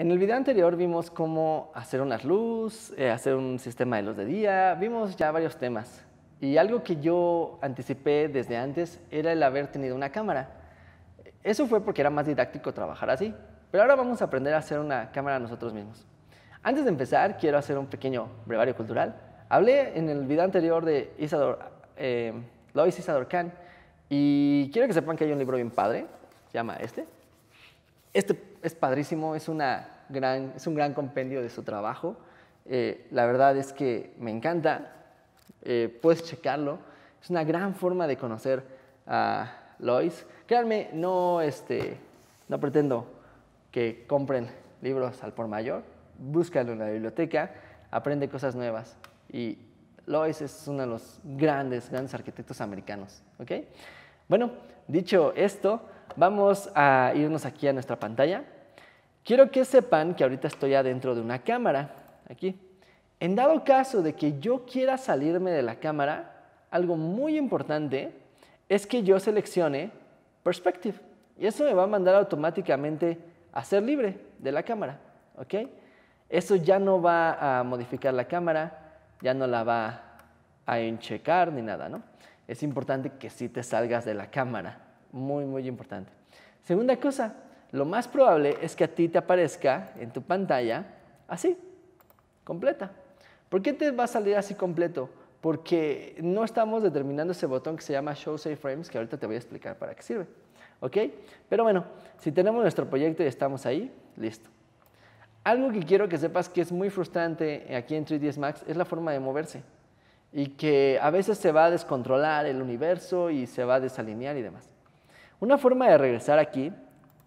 En el video anterior vimos cómo hacer unas luz, eh, hacer un sistema de luz de día, vimos ya varios temas. Y algo que yo anticipé desde antes era el haber tenido una cámara. Eso fue porque era más didáctico trabajar así. Pero ahora vamos a aprender a hacer una cámara nosotros mismos. Antes de empezar, quiero hacer un pequeño brevario cultural. Hablé en el video anterior de Isador, eh, Lois Isador Khan y quiero que sepan que hay un libro bien padre, se llama este, este es padrísimo, es, una gran, es un gran compendio de su trabajo. Eh, la verdad es que me encanta, eh, puedes checarlo. Es una gran forma de conocer a Lois. Créanme, no, este, no pretendo que compren libros al por mayor. Búscalo en la biblioteca, aprende cosas nuevas. Y Lois es uno de los grandes, grandes arquitectos americanos. Bueno, dicho esto, vamos a irnos aquí a nuestra pantalla. Quiero que sepan que ahorita estoy adentro de una cámara, aquí. En dado caso de que yo quiera salirme de la cámara, algo muy importante es que yo seleccione Perspective. Y eso me va a mandar automáticamente a ser libre de la cámara, ¿ok? Eso ya no va a modificar la cámara, ya no la va a enchecar ni nada, ¿no? Es importante que si te salgas de la cámara, muy, muy importante. Segunda cosa, lo más probable es que a ti te aparezca en tu pantalla así, completa. ¿Por qué te va a salir así completo? Porque no estamos determinando ese botón que se llama Show Save Frames, que ahorita te voy a explicar para qué sirve. ¿Ok? Pero bueno, si tenemos nuestro proyecto y estamos ahí, listo. Algo que quiero que sepas que es muy frustrante aquí en 3ds Max es la forma de moverse y que a veces se va a descontrolar el universo y se va a desalinear y demás. Una forma de regresar aquí,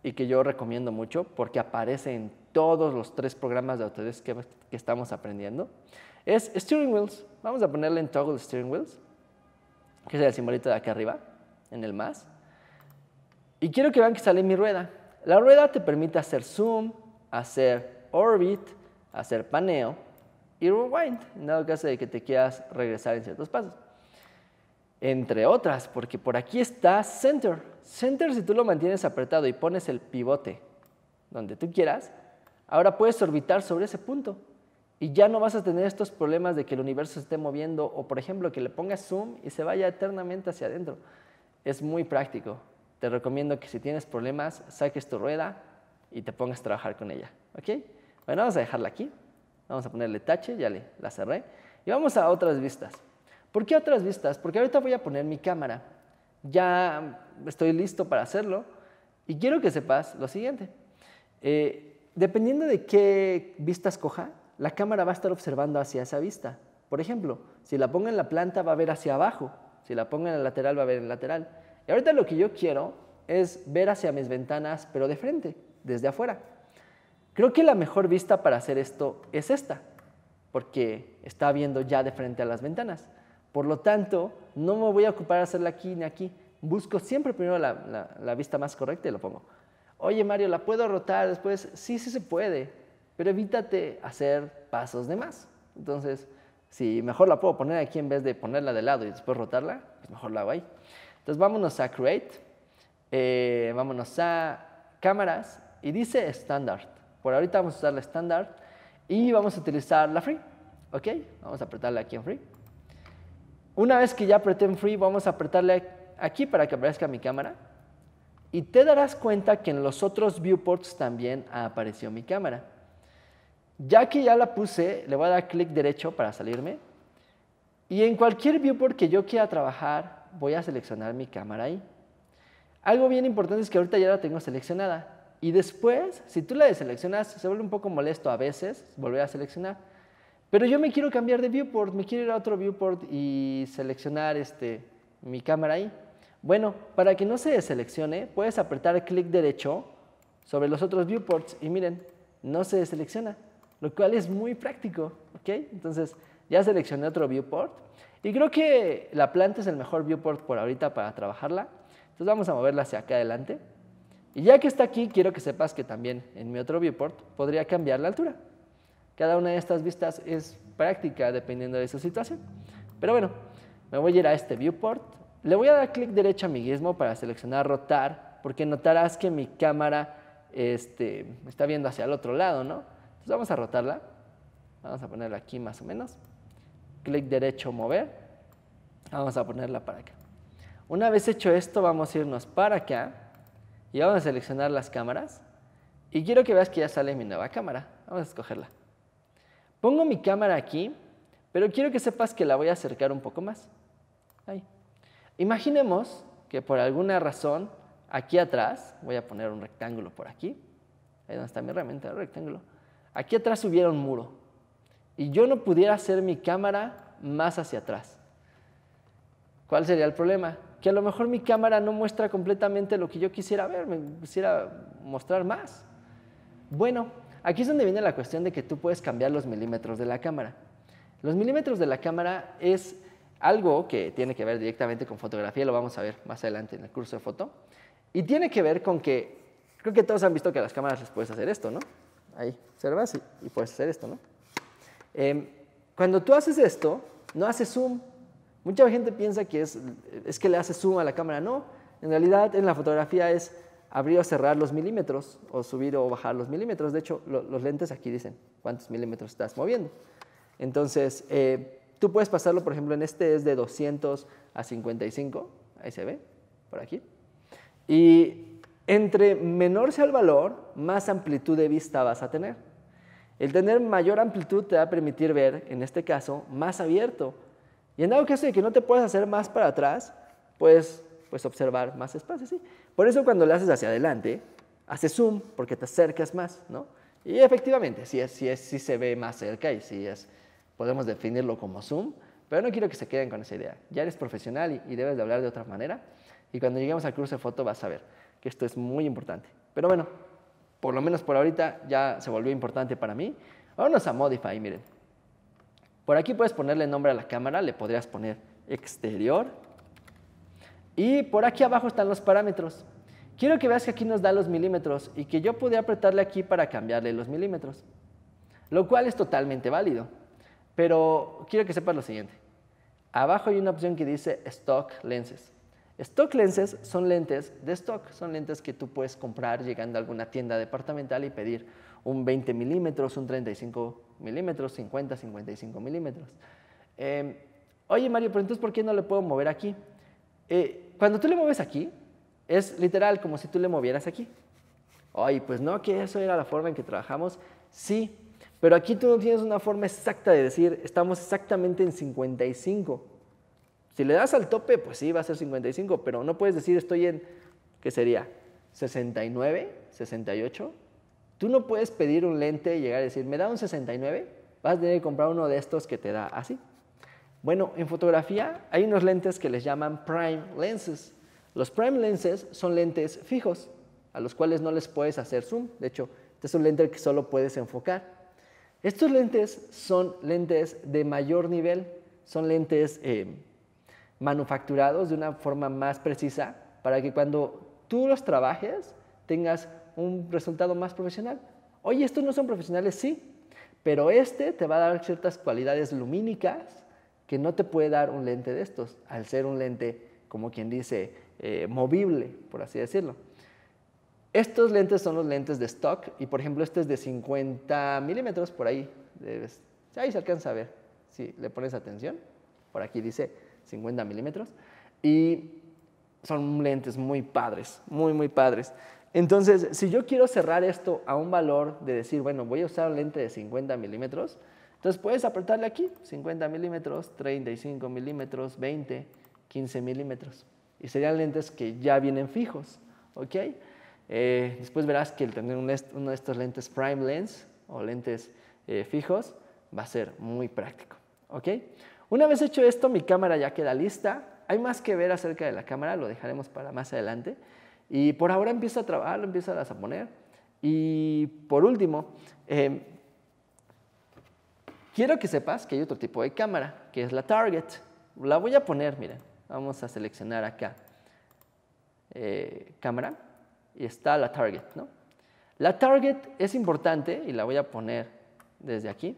y que yo recomiendo mucho, porque aparece en todos los tres programas de autores que, estamos aprendiendo, es Steering Wheels. Vamos a ponerle en Toggle Steering Wheels, que es el simbolito de acá arriba, en el más. Y quiero que vean que sale mi rueda. La rueda te permite hacer zoom, hacer orbit, hacer paneo y rewind, en dado caso de que te quieras regresar en ciertos pasos. Entre otras, porque por aquí está center. Center, si tú lo mantienes apretado y pones el pivote donde tú quieras, ahora puedes orbitar sobre ese punto y ya no vas a tener estos problemas de que el universo esté moviendo o, por ejemplo, que le pongas zoom y se vaya eternamente hacia adentro. Es muy práctico. Te recomiendo que si tienes problemas, saques tu rueda y te pongas a trabajar con ella. ¿Ok? Bueno, vamos a dejarla aquí. Vamos a ponerle tache, ya le, la cerré. Y vamos a otras vistas. ¿Por qué otras vistas? Porque ahorita voy a poner mi cámara ya estoy listo para hacerlo y quiero que sepas lo siguiente. Eh, dependiendo de qué vista escoja, la cámara va a estar observando hacia esa vista. Por ejemplo, si la pongo en la planta va a ver hacia abajo, si la pongo en el lateral va a ver en el lateral. Y ahorita lo que yo quiero es ver hacia mis ventanas, pero de frente, desde afuera. Creo que la mejor vista para hacer esto es esta, porque está viendo ya de frente a las ventanas. Por lo tanto, no me voy a ocupar de hacerla aquí ni aquí. Busco siempre primero la, vista más correcta y lo pongo. Oye Mario, ¿la puedo rotar después? Sí, sí se puede, pero evítate hacer pasos de más. Entonces, si mejor la puedo poner aquí en vez de ponerla de lado y después rotarla, pues mejor la voy ahí. Entonces vámonos a Create, eh, vámonos a Cámaras y dice Standard. Por ahorita vamos a usar la Standard y vamos a utilizar la Free. ¿Ok? Vamos a apretarla aquí en Free. Una vez que ya apreté en free, vamos a apretarle aquí para que aparezca mi cámara. Y te darás cuenta que en los otros viewports también apareció mi cámara. Ya que ya la puse, le voy a dar clic derecho para salirme. Y en cualquier viewport que yo quiera trabajar, voy a seleccionar mi cámara ahí. Algo bien importante es que ahorita ya la tengo seleccionada. Y después, si tú la deseleccionas, se vuelve un poco molesto a veces volver a seleccionar. Pero yo me quiero cambiar de viewport, me quiero ir a otro viewport y seleccionar este, mi cámara ahí. Bueno, para que no se deseleccione, puedes apretar clic derecho sobre los otros viewports y miren, no se deselecciona, lo cual es muy práctico, ¿ok? Entonces, ya seleccioné otro viewport y creo que la planta es el mejor viewport por ahorita para trabajarla. Entonces vamos a moverla hacia acá adelante. Y ya que está aquí, quiero que sepas que también en mi otro viewport podría cambiar la altura. Cada una de estas vistas es práctica dependiendo de su situación. Pero bueno, me voy a ir a este viewport. Le voy a dar clic derecho a mi mismo para seleccionar rotar, porque notarás que mi cámara este, está viendo hacia el otro lado, ¿no? Entonces vamos a rotarla. Vamos a ponerla aquí más o menos. Clic derecho, mover. Vamos a ponerla para acá. Una vez hecho esto, vamos a irnos para acá y vamos a seleccionar las cámaras. Y quiero que veas que ya sale mi nueva cámara. Vamos a escogerla. Pongo mi cámara aquí, pero quiero que sepas que la voy a acercar un poco más. Ahí. Imaginemos que por alguna razón, aquí atrás, voy a poner un rectángulo por aquí, ahí donde está mi herramienta, el rectángulo, aquí atrás hubiera un muro y yo no pudiera hacer mi cámara más hacia atrás. ¿Cuál sería el problema? Que a lo mejor mi cámara no muestra completamente lo que yo quisiera ver, me quisiera mostrar más. Bueno, Aquí es donde viene la cuestión de que tú puedes cambiar los milímetros de la cámara. Los milímetros de la cámara es algo que tiene que ver directamente con fotografía, lo vamos a ver más adelante en el curso de foto, y tiene que ver con que, creo que todos han visto que a las cámaras les puedes hacer esto, ¿no? Ahí, observas y, y puedes hacer esto, ¿no? Em, cuando tú haces esto, no haces zoom. Mucha gente piensa que es, es que le haces zoom a la cámara, no. En realidad, en la fotografía es abrir o cerrar los milímetros o subir o bajar los milímetros. De hecho, los lentes aquí dicen cuántos milímetros estás moviendo. Entonces, eh, tú puedes pasarlo, por ejemplo, en este es de 200 a 55, ahí se ve, por aquí. Y entre menor sea el valor, más amplitud de vista vas a tener. El tener mayor amplitud te va a permitir ver, en este caso, más abierto. Y en dado caso de que no te puedas hacer más para atrás, pues pues observar más espacios. ¿sí? Por eso cuando lo haces hacia adelante, haces zoom porque te acercas más, ¿no? Y efectivamente, si se ve más cerca y si es, podemos definirlo como zoom, pero no quiero que se queden con esa idea. Ya eres profesional y, debes de hablar de otra manera. Y cuando lleguemos al cruce foto vas a ver que esto es muy importante. Pero bueno, por lo menos por ahorita ya se volvió importante para mí. Vamos a Modify, miren. Por aquí puedes ponerle nombre a la cámara, le podrías poner exterior y por aquí abajo están los parámetros. Quiero que veas que aquí nos da los milímetros y que yo pude apretarle aquí para cambiarle los milímetros, lo cual es totalmente válido. Pero quiero que sepas lo siguiente. Abajo hay una opción que dice Stock Lenses. Stock Lenses son lentes de stock, son lentes que tú puedes comprar llegando a alguna tienda departamental y pedir un 20 milímetros, un 35 milímetros, 50, 55 milímetros. Em, oye Mario, pero entonces ¿por qué no le puedo mover aquí? Eh, cuando tú le mueves aquí, es literal como si tú le movieras aquí. Ay, pues no, que eso era la forma en que trabajamos. Sí, pero aquí tú no tienes una forma exacta de decir, estamos exactamente en 55. Si le das al tope, pues sí, va a ser 55, pero no puedes decir estoy en, ¿qué sería? 69, 68. Tú no puedes pedir un lente y llegar a decir, ¿me da un 69? Vas a tener que comprar uno de estos que te da así. Bueno, en fotografía hay unos lentes que les llaman prime lenses. Los prime lenses son lentes fijos, a los cuales no les puedes hacer zoom. De hecho, este es un lente que solo puedes enfocar. Estos lentes son lentes de mayor nivel, son lentes eh, manufacturados de una forma más precisa para que cuando tú los trabajes tengas un resultado más profesional. Oye, estos no son profesionales, sí, pero este te va a dar ciertas cualidades lumínicas que no te puede dar un lente de estos, al ser un lente, como quien dice, eh, movible, por así decirlo. Estos lentes son los lentes de stock y por ejemplo este es de 50 milímetros por ahí. ahí se alcanza a ver, si le pones atención. Por aquí dice 50 milímetros. Y son lentes muy padres, muy, muy padres. Entonces, si yo quiero cerrar esto a un valor de decir, bueno, voy a usar un lente de 50 milímetros, entonces puedes apretarle aquí 50 milímetros, 35 milímetros, 20, 15 milímetros. Y serían lentes que ya vienen fijos. ¿ok? Eh, después verás que el tener uno de estos lentes prime lens o lentes eh, fijos va a ser muy práctico. ¿ok? Una vez hecho esto, mi cámara ya queda lista. Hay más que ver acerca de la cámara, lo dejaremos para más adelante. Y por ahora empieza a trabajar, lo empiezas a poner. Y por último, em, Quiero que sepas que hay otro tipo de cámara, que es la target. La voy a poner, miren, vamos a seleccionar acá eh, cámara y está la target, ¿no? La target es importante y la voy a poner desde aquí,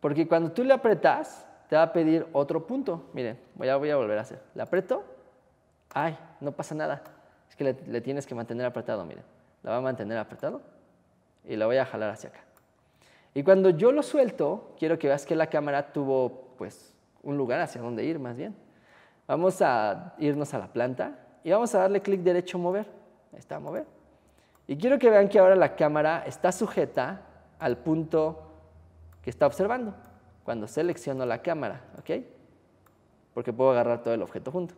porque cuando tú le apretas, te va a pedir otro punto. Miren, voy a, voy a volver a hacer. La aprieto, ay, no pasa nada. Es que le, tienes que mantener apretado, miren. La va a mantener apretado y la voy a jalar hacia acá. Y cuando yo lo suelto, quiero que veas que la cámara tuvo pues un lugar hacia donde ir más bien. Vamos a irnos a la planta y vamos a darle clic derecho mover. Ahí está mover. Y quiero que vean que ahora la cámara está sujeta al punto que está observando. Cuando selecciono la cámara, ¿ok? Porque puedo agarrar todo el objeto junto.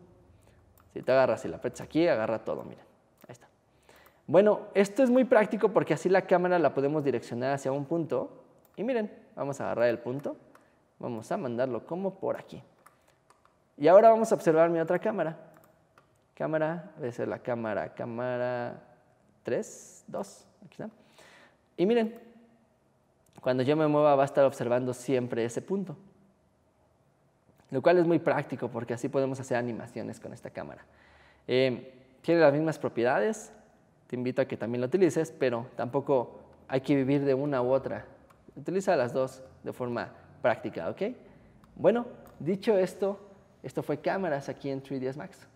Si te agarras y la aprietas aquí, agarra todo, miren. Ahí está. Bueno, esto es muy práctico porque así la cámara la podemos direccionar hacia un punto y miren, vamos a agarrar el punto, vamos a mandarlo como por aquí. Y ahora vamos a observar mi otra cámara. Cámara, debe ser la cámara, cámara 3, 2, aquí está. Y miren, cuando yo me mueva va a estar observando siempre ese punto. Lo cual es muy práctico porque así podemos hacer animaciones con esta cámara. Eh, tiene las mismas propiedades, te invito a que también lo utilices, pero tampoco hay que vivir de una u otra. Utiliza las dos de forma práctica, ¿ok? Bueno, dicho esto, esto fue cámaras aquí en 3ds Max.